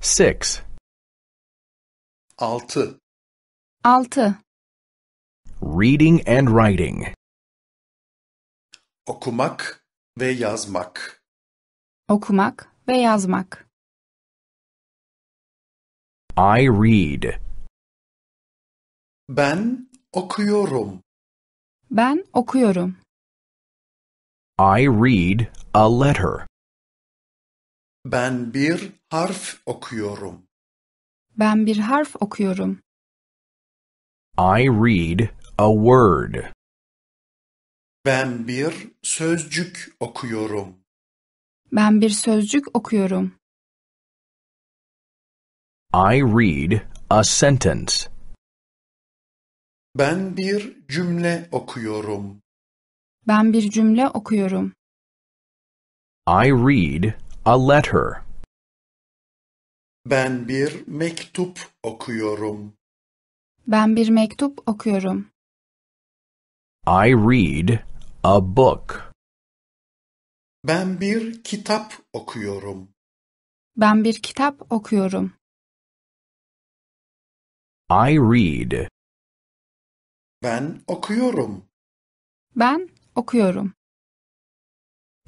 Six. Altı. Altı. Reading and writing. Okumak ve yazmak. Okumak ve yazmak. I read. Ben okuyorum. Ben okuyorum. I read a letter. Ben bir harf okuyorum. Ben bir harf okuyorum. I read a word. Ben bir sözcük okuyorum. Ben bir sözcük okuyorum. I read a sentence. Ben bir cümle okuyorum. Ben bir cümle okuyorum. I read a letter. Ben bir mektup okuyorum. Ben bir mektup okuyorum. I read a book. Ben bir kitap okuyorum. Ben bir kitap okuyorum. I read. Ben okuyorum. Ben okuyorum.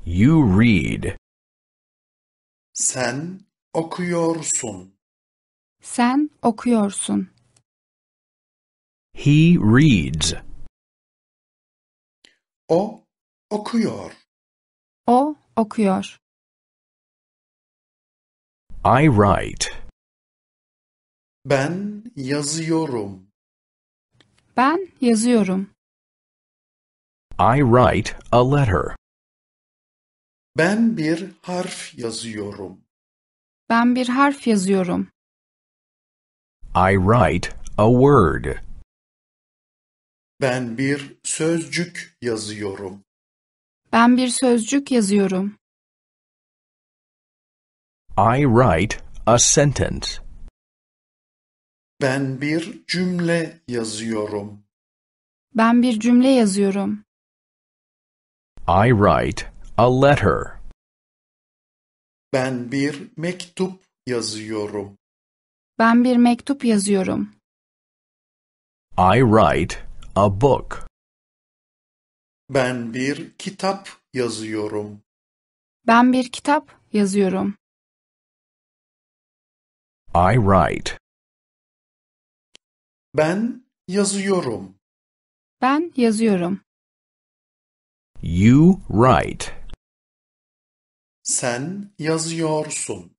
You read. Sen okuyorsun. Sen okuyorsun. He reads. O okuyor. O okuyor. I write. Ben yazıyorum. Ben yazıyorum. I write a letter. Ben bir harf yazıyorum. Ben bir harf yazıyorum. I write a word. Ben bir sözcük yazıyorum. Ben bir sözcük yazıyorum. I write a sentence. Ben bir cümle yazıyorum. Ben bir cümle yazıyorum. I write a letter. Ben bir mektup yazıyorum. Ben bir mektup yazıyorum. I write a book. Ben bir kitap yazıyorum. Ben bir kitap yazıyorum. I write. Ben yazıyorum. Ben yazıyorum. You write. Sen yazıyorsun.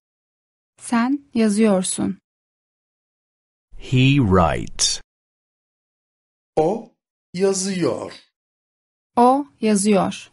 Sen yazıyorsun. He writes. O yazıyor. O yazıyor.